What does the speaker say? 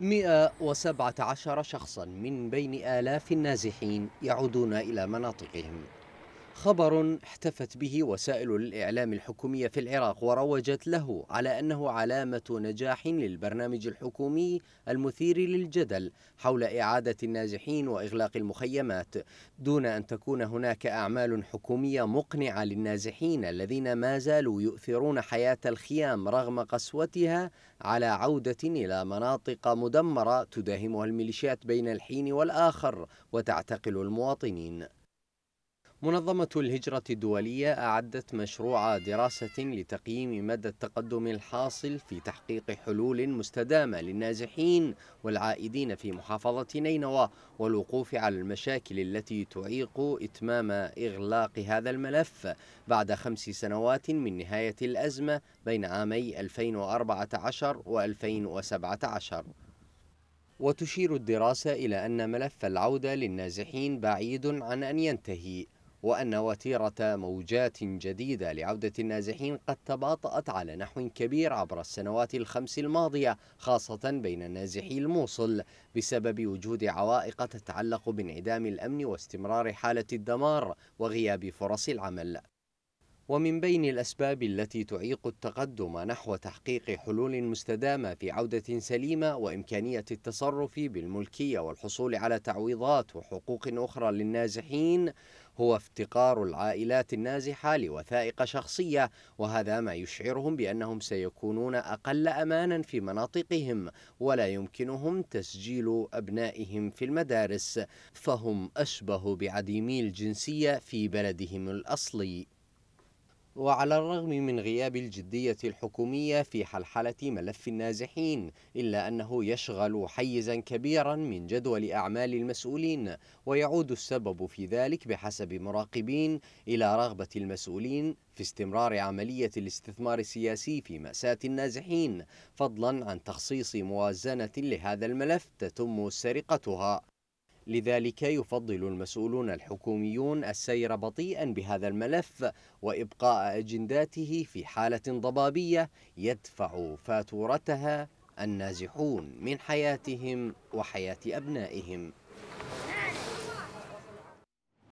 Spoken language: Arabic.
117 شخصا من بين آلاف النازحين يعودون إلى مناطقهم خبر احتفت به وسائل الإعلام الحكومية في العراق وروجت له على أنه علامة نجاح للبرنامج الحكومي المثير للجدل حول إعادة النازحين وإغلاق المخيمات دون أن تكون هناك أعمال حكومية مقنعة للنازحين الذين ما زالوا يؤثرون حياة الخيام رغم قسوتها على عودة إلى مناطق مدمرة تداهمها الميليشيات بين الحين والآخر وتعتقل المواطنين منظمة الهجرة الدولية أعدت مشروع دراسة لتقييم مدى التقدم الحاصل في تحقيق حلول مستدامة للنازحين والعائدين في محافظة نينوى والوقوف على المشاكل التي تعيق إتمام إغلاق هذا الملف بعد خمس سنوات من نهاية الأزمة بين عامي 2014 و 2017 وتشير الدراسة إلى أن ملف العودة للنازحين بعيد عن أن ينتهي وأن وتيرة موجات جديدة لعودة النازحين قد تباطأت على نحو كبير عبر السنوات الخمس الماضية خاصة بين نازحي الموصل بسبب وجود عوائق تتعلق بانعدام الأمن واستمرار حالة الدمار وغياب فرص العمل ومن بين الأسباب التي تعيق التقدم نحو تحقيق حلول مستدامة في عودة سليمة وإمكانية التصرف بالملكية والحصول على تعويضات وحقوق أخرى للنازحين هو افتقار العائلات النازحة لوثائق شخصية وهذا ما يشعرهم بأنهم سيكونون أقل أمانا في مناطقهم ولا يمكنهم تسجيل أبنائهم في المدارس فهم أشبه بعديمي الجنسية في بلدهم الأصلي وعلى الرغم من غياب الجدية الحكومية في حلحلة ملف النازحين إلا أنه يشغل حيزا كبيرا من جدول أعمال المسؤولين ويعود السبب في ذلك بحسب مراقبين إلى رغبة المسؤولين في استمرار عملية الاستثمار السياسي في مأساة النازحين فضلا عن تخصيص موازنة لهذا الملف تتم سرقتها لذلك يفضل المسؤولون الحكوميون السير بطيئا بهذا الملف وإبقاء أجنداته في حالة ضبابية يدفع فاتورتها النازحون من حياتهم وحياة أبنائهم